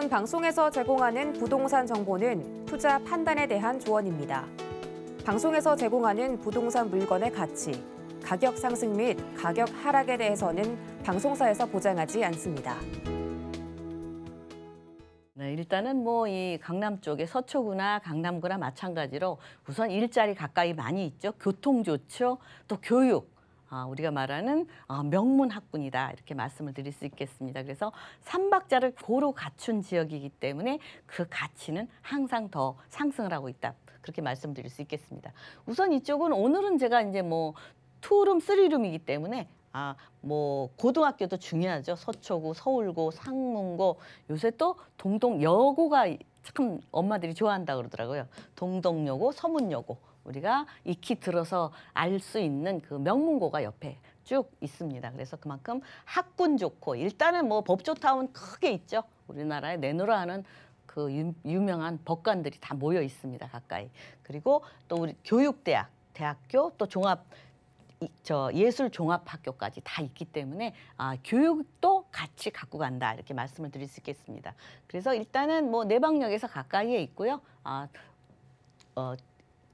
본 방송에서 제공하는 부동산 정보는 투자 판단에 대한 조언입니다. 방송에서 제공하는 부동산 물건의 가치, 가격 상승 및 가격 하락에 대해서는 방송사에서 보장하지 않습니다. 네, 일단은 뭐 이 강남 쪽에 서초구나 강남구나 마찬가지로 우선 일자리 가까이 많이 있죠. 교통 좋죠. 또 교육, 아, 우리가 말하는 아, 명문 학군이다 이렇게 말씀을 드릴 수 있겠습니다. 그래서 삼박자를 고로 갖춘 지역이기 때문에 그 가치는 항상 더 상승을 하고 있다 그렇게 말씀드릴 수 있겠습니다. 우선 이쪽은 오늘은 제가 이제 뭐 투룸, 쓰리룸이기 때문에 아, 뭐 고등학교도 중요하죠. 서초구, 서울구 상문고 요새 또 동동 여고가 참 엄마들이 좋아한다 그러더라고요. 동동여고 서문여고 우리가 익히 들어서 알 수 있는 그 명문고가 옆에 쭉 있습니다. 그래서 그만큼 학군 좋고 일단은 뭐 법조타운 크게 있죠. 우리나라에 내노라 하는 그 유, 유명한 법관들이 다 모여 있습니다. 가까이. 그리고 또 우리 교육대학, 대학교 또 종합 저 예술 종합학교까지 다 있기 때문에 아, 교육도 같이 갖고 간다 이렇게 말씀을 드릴 수 있겠습니다. 그래서 일단은 뭐 내방역에서 가까이에 있고요. 아, 어,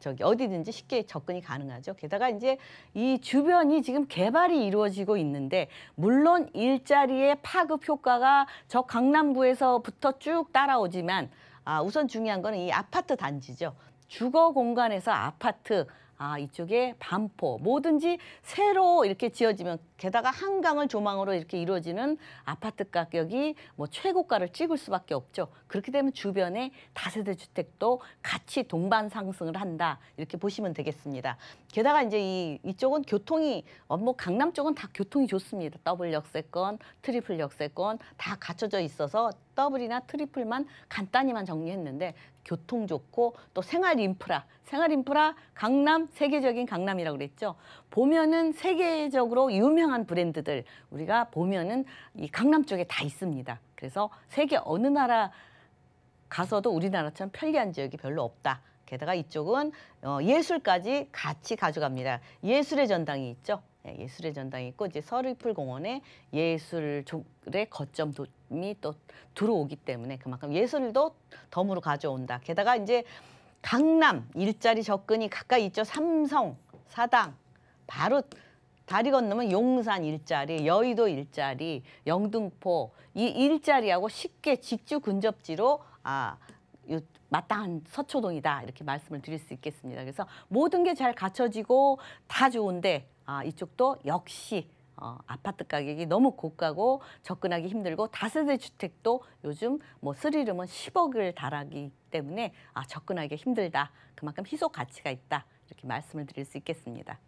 저기 어디든지 쉽게 접근이 가능하죠. 게다가 이제 이 주변이 지금 개발이 이루어지고 있는데 물론 일자리의 파급 효과가 저 강남구에서부터 쭉 따라오지만 아, 우선 중요한 거는 이 아파트 단지죠. 주거 공간에서 아파트 아 이쪽에 반포 뭐든지 새로 이렇게 지어지면 게다가 한강을 조망으로 이렇게 이루어지는 아파트 가격이 뭐 최고가를 찍을 수밖에 없죠. 그렇게 되면 주변에 다세대 주택도 같이 동반 상승을 한다 이렇게 보시면 되겠습니다. 게다가 이제 이, 이쪽은 교통이 어, 뭐 강남 쪽은 다 교통이 좋습니다. 더블 역세권, 트리플 역세권 다 갖춰져 있어서 더블이나 트리플만 간단히만 정리했는데 교통 좋고 또 생활 인프라, 생활 인프라 강남 세계적인 강남이라고 그랬죠. 보면은 세계적으로 유명한 브랜드들 우리가 보면은 이 강남 쪽에 다 있습니다. 그래서 세계 어느 나라 가서도 우리나라처럼 편리한 지역이 별로 없다. 게다가 이쪽은 어, 예술까지 같이 가져갑니다. 예술의 전당이 있죠. 예, 예술의 전당이 있고 이제 서리풀공원에 예술의 거점이 또 들어오기 때문에 그만큼 예술도 덤으로 가져온다. 게다가 이제 강남 일자리 접근이 가까이 있죠. 삼성, 사당, 바로 다리 건너면 용산 일자리, 여의도 일자리, 영등포 이 일자리하고 쉽게 직주 근접지로 아 마땅한 서초동이다 이렇게 말씀을 드릴 수 있겠습니다. 그래서 모든 게 잘 갖춰지고 다 좋은데 아, 이쪽도 역시 어, 아파트 가격이 너무 고가고 접근하기 힘들고 다세대 주택도 요즘 뭐 쓰리룸은 10억을 달하기 때문에 아, 접근하기 힘들다. 그만큼 희소 가치가 있다. 이렇게 말씀을 드릴 수 있겠습니다.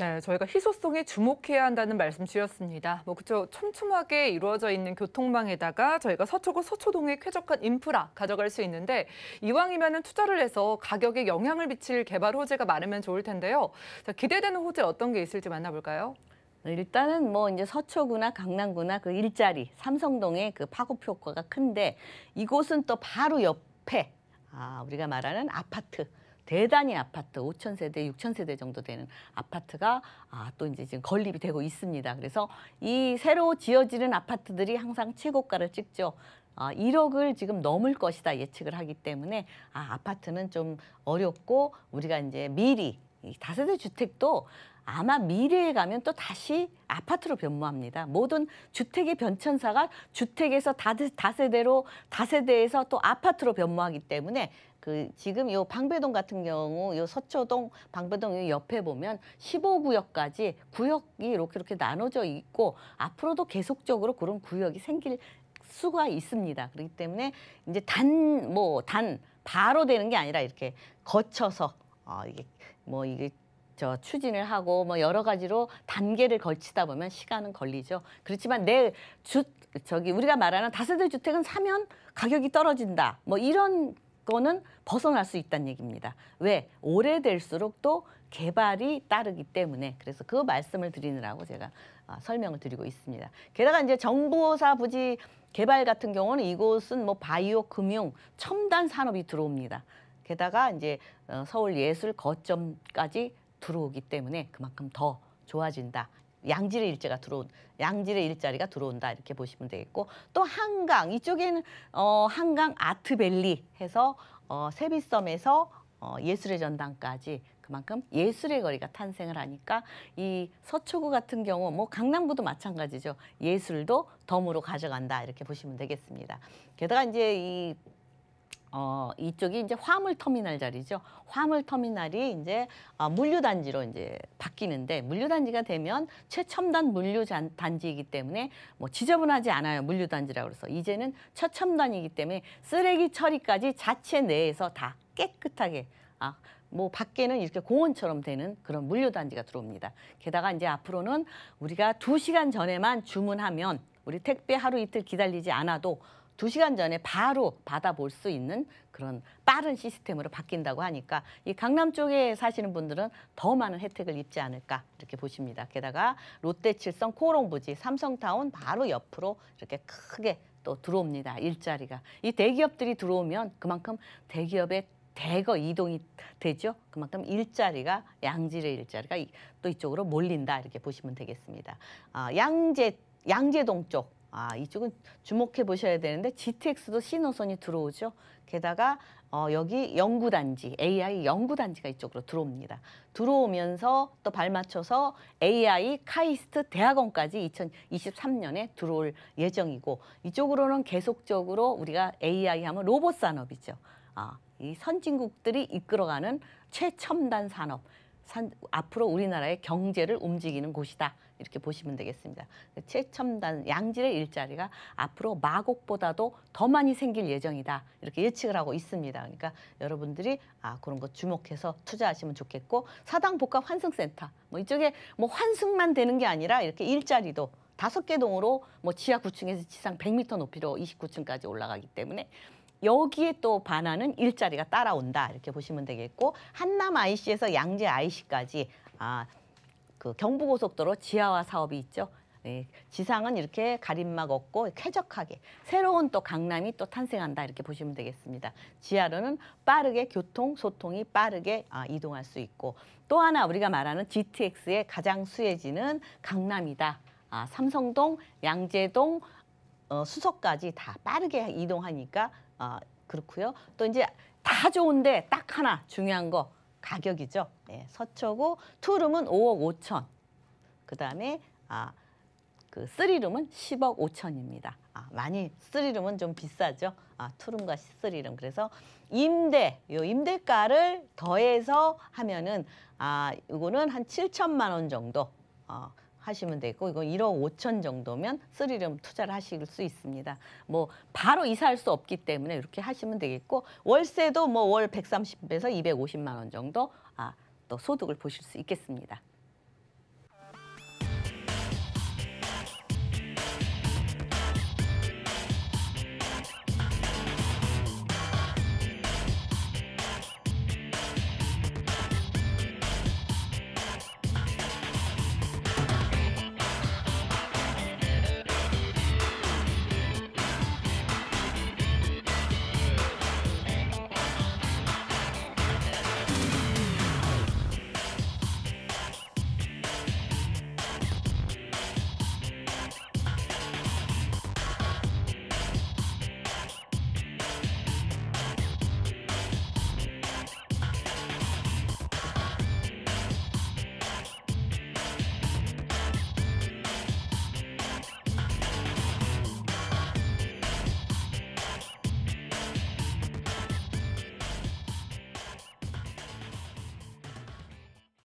네, 저희가 희소성에 주목해야 한다는 말씀 주셨습니다. 뭐 그저 촘촘하게 이루어져 있는 교통망에다가 저희가 서초구 서초동에 쾌적한 인프라 가져갈 수 있는데 이왕이면 은 투자를 해서 가격에 영향을 미칠 개발 호재가 많으면 좋을 텐데요. 자, 기대되는 호재 어떤 게 있을지 만나볼까요? 네, 일단은 뭐 이제 서초구나 강남구나 그 일자리 삼성동의 그 파급 효과가 큰데 이곳은 또 바로 옆에 아, 우리가 말하는 아파트 대단히 아파트 5천 세대, 6천 세대 정도 되는 아파트가 아, 또 이제 지금 건립이 되고 있습니다. 그래서 이 새로 지어지는 아파트들이 항상 최고가를 찍죠. 아, 1억을 지금 넘을 것이다 예측을 하기 때문에 아, 아파트는 좀 어렵고 우리가 이제 미리 이 다세대 주택도 아마 미래에 가면 또 다시 아파트로 변모합니다. 모든 주택의 변천사가 주택에서 다, 세대로 다세대에서 또 아파트로 변모하기 때문에 그 지금 요 방배동 같은 경우 요 서초동 방배동 요 옆에 보면 15구역까지 구역이 이렇게 이렇게 나눠져 있고 앞으로도 계속적으로 그런 구역이 생길 수가 있습니다. 그렇기 때문에 이제 단 뭐단 뭐단 바로 되는 게 아니라 이렇게 거쳐서 어 이게 뭐 이게 저 추진을 하고 뭐 여러 가지로 단계를 걸치다 보면 시간은 걸리죠. 그렇지만 내 주 저기 우리가 말하는 다세대 주택은 사면 가격이 떨어진다. 뭐 이런 거는 벗어날 수 있다는 얘기입니다. 왜? 오래될수록 또 개발이 따르기 때문에 그래서 그 말씀을 드리느라고 제가 아, 설명을 드리고 있습니다. 게다가 이제 정보사 부지 개발 같은 경우는 이곳은 뭐 바이오 금융 첨단 산업이 들어옵니다. 게다가 이제 어, 서울 예술 거점까지 들어오기 때문에 그만큼 더 좋아진다. 양질의 일자가 들어온 양질의 일자리가 들어온다 이렇게 보시면 되겠고 또 한강 이쪽에는 어 한강 아트밸리 해서 어 세비섬에서 어 예술의 전당까지 그만큼 예술의 거리가 탄생을 하니까 이 서초구 같은 경우 뭐 강남구도 마찬가지죠. 예술도 덤으로 가져간다 이렇게 보시면 되겠습니다. 게다가 이제 이 어, 이쪽이 이제 화물 터미널 자리죠. 화물 터미널이 이제 어, 물류 단지로 이제 바뀌는데 물류 단지가 되면 최첨단 물류 단지이기 때문에 뭐 지저분하지 않아요. 물류 단지라 그래서 이제는 최첨단이기 때문에 쓰레기 처리까지 자체 내에서 다 깨끗하게 아, 뭐 밖에는 이렇게 공원처럼 되는 그런 물류 단지가 들어옵니다. 게다가 이제 앞으로는 우리가 두시간 전에만 주문하면 우리 택배 하루 이틀 기다리지 않아도 두시간 전에 바로 받아볼 수 있는 그런 빠른 시스템으로 바뀐다고 하니까 이 강남 쪽에 사시는 분들은 더 많은 혜택을 입지 않을까 이렇게 보십니다. 게다가 롯데칠성 코롱부지 삼성타운 바로 옆으로 이렇게 크게 또 들어옵니다. 일자리가. 이 대기업들이 들어오면 그만큼 대기업의 대거 이동이 되죠. 그만큼 일자리가 양질의 일자리가 또 이쪽으로 몰린다 이렇게 보시면 되겠습니다. 아, 양재 양재동 쪽아 이쪽은 주목해 보셔야 되는데 GTX도 신호선이 들어오죠. 게다가 어, 여기 연구단지, AI 연구단지가 이쪽으로 들어옵니다. 들어오면서 또 발맞춰서 AI 카이스트 대학원까지 2023년에 들어올 예정이고 이쪽으로는 계속적으로 우리가 AI 하면 로봇 산업이죠. 아, 이 선진국들이 이끌어가는 최첨단 산업. 산, 앞으로 우리나라의 경제를 움직이는 곳이다. 이렇게 보시면 되겠습니다. 최첨단 양질의 일자리가 앞으로 마곡보다도 더 많이 생길 예정이다. 이렇게 예측을 하고 있습니다. 그러니까 여러분들이 아 그런 거 주목해서 투자하시면 좋겠고 사당 복합 환승센터 뭐 이쪽에 뭐 환승만 되는 게 아니라 이렇게 일자리도 다섯 개 동으로 뭐 지하 9층에서 지상 100m 높이로 29층까지 올라가기 때문에 여기에 또 반하는 일자리가 따라온다 이렇게 보시면 되겠고 한남 IC에서 양재 IC까지 아, 그 경부고속도로 지하화 사업이 있죠. 네, 지상은 이렇게 가림막 없고 쾌적하게 새로운 또 강남이 또 탄생한다 이렇게 보시면 되겠습니다. 지하로는 빠르게 교통, 소통이 빠르게 아, 이동할 수 있고 또 하나 우리가 말하는 GTX의 가장 수혜지는 강남이다. 아, 삼성동, 양재동, 어, 수서까지 다 빠르게 이동하니까 아, 그렇고요. 또 이제 다 좋은데 딱 하나 중요한 거 가격이죠. 네, 서초구 투룸은 5억 5천. 그다음에 아, 그 쓰리룸은 10억 5천입니다. 아, 많이 쓰리룸은 좀 비싸죠. 아, 투룸과 쓰리룸. 그래서 임대, 요 임대가를 더해서 하면은 아, 이거는 한 7천만 원 정도. 어, 하시면 되고 이거 1억 5천 정도면 쓰리룸 투자를 하실 수 있습니다. 뭐 바로 이사할 수 없기 때문에 이렇게 하시면 되겠고 월세도 뭐월 130에서 250만 원 정도 아, 또 소득을 보실 수 있겠습니다.